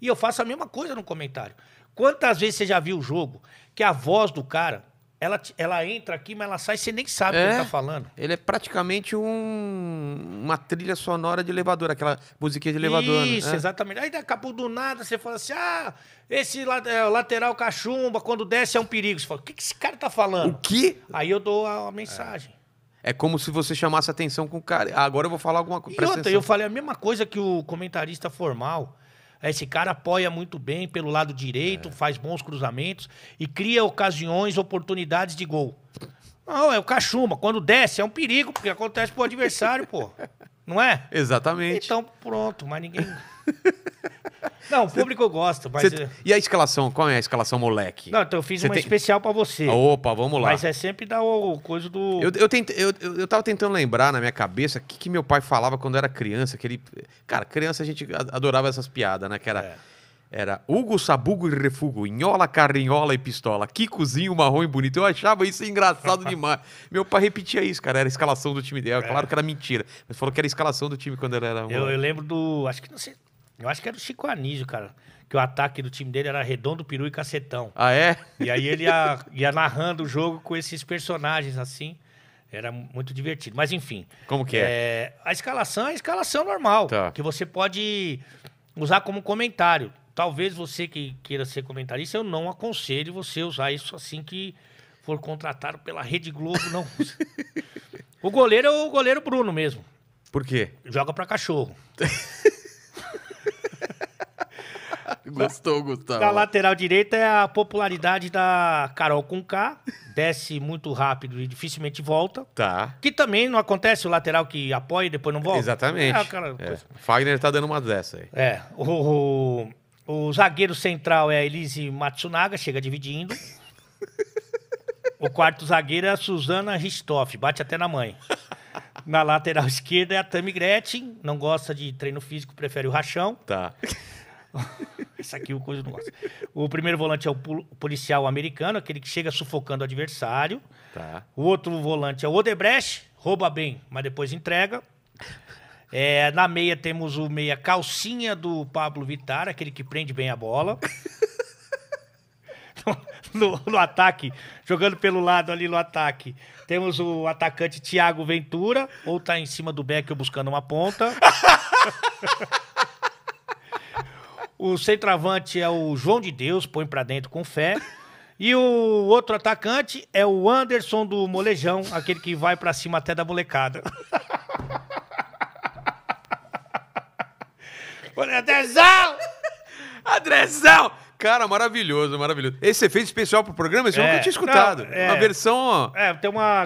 E eu faço a mesma coisa no comentário. Quantas vezes você já viu o jogo que a voz do cara, ela, ela entra aqui, mas ela sai, você nem sabe o é, que ele é, tá falando. Ele é praticamente um, uma trilha sonora de elevador, aquela musiquinha de elevador. Né? Isso, né? exatamente. Aí daqui a pouco do nada você fala assim: ah, esse é, lateral cachumba, quando desce é um perigo. Você fala: o que, que esse cara tá falando? O quê? Aí eu dou a, a mensagem. É. É como se você chamasse atenção com o cara. Agora eu vou falar alguma coisa. outra, eu falei a mesma coisa que o comentarista formal. Esse cara apoia muito bem pelo lado direito, é. faz bons cruzamentos e cria ocasiões, oportunidades de gol. Não, é o cachumba. Quando desce, é um perigo, porque acontece pro adversário, pô. Não é? Exatamente. Então, pronto, mas ninguém. Não, o público gosta, mas. Cê... E a escalação? Qual é a escalação, moleque? Não, então eu fiz Cê uma tem... especial para você. Opa, vamos lá. Mas é sempre da o, coisa do. Eu, eu, tente... eu, eu tava tentando lembrar na minha cabeça o que, que, meu pai falava quando era criança. Que ele... Cara, criança a gente adorava essas piadas, né? Que era. É. Era Hugo, Sabugo e Refugo, Inhola, Carrinhola e Pistola, Kikozinho, Marrom e Bonito. Eu achava isso engraçado demais. Meu pai repetia isso, cara. Era a escalação do time dele. É, é. Claro que era mentira, mas falou que era a escalação do time quando ele era. Eu, eu, lembro do. Acho que não sei. Eu acho que era o Chico Anísio, cara. Que o ataque do time dele era redondo, peru e cacetão. Ah, é? E aí ele ia, ia narrando o jogo com esses personagens assim. Era muito divertido. Mas enfim. Como que é? é a escalação é a escalação normal. Tá. Que você pode usar como comentário. Talvez você que queira ser comentarista, eu não aconselho você usar isso assim que for contratado pela Rede Globo, não o goleiro é o goleiro Bruno mesmo. Por quê? Joga pra cachorro. Gostou, Gustavo. Da lateral direita é a popularidade da Carol com K. Desce muito rápido e dificilmente volta. Tá. Que também não acontece o lateral que apoia e depois não volta. Exatamente. É, cara, é. Fagner tá dando uma dessa aí. É. O, o, o zagueiro central é a Elise Matsunaga, chega dividindo. o quarto zagueiro é a Suzana Ristoff, bate até na mãe. Na lateral esquerda é a Tammy Gretchen, não gosta de treino físico, prefere o rachão. Tá essa aqui o Coisa não gosta. O primeiro volante é o policial americano, aquele que chega sufocando o adversário. Tá. O outro volante é o Odebrecht, rouba bem, mas depois entrega. É, na meia temos o meia calcinha do Pablo Vittar, aquele que prende bem a bola. No, no, ataque, jogando pelo lado ali no ataque. Temos o atacante Thiago Ventura, ou tá em cima do Beck buscando uma ponta. O centroavante é o João de Deus, põe para dentro com fé. E o outro atacante é o Anderson do Molejão, aquele que vai para cima até da molecada. Andrezão! Andrezão! Cara, maravilhoso, maravilhoso. Esse efeito especial pro programa, esse é, eu nunca é, tinha escutado. Não, é, uma versão. Ó... É, tem uma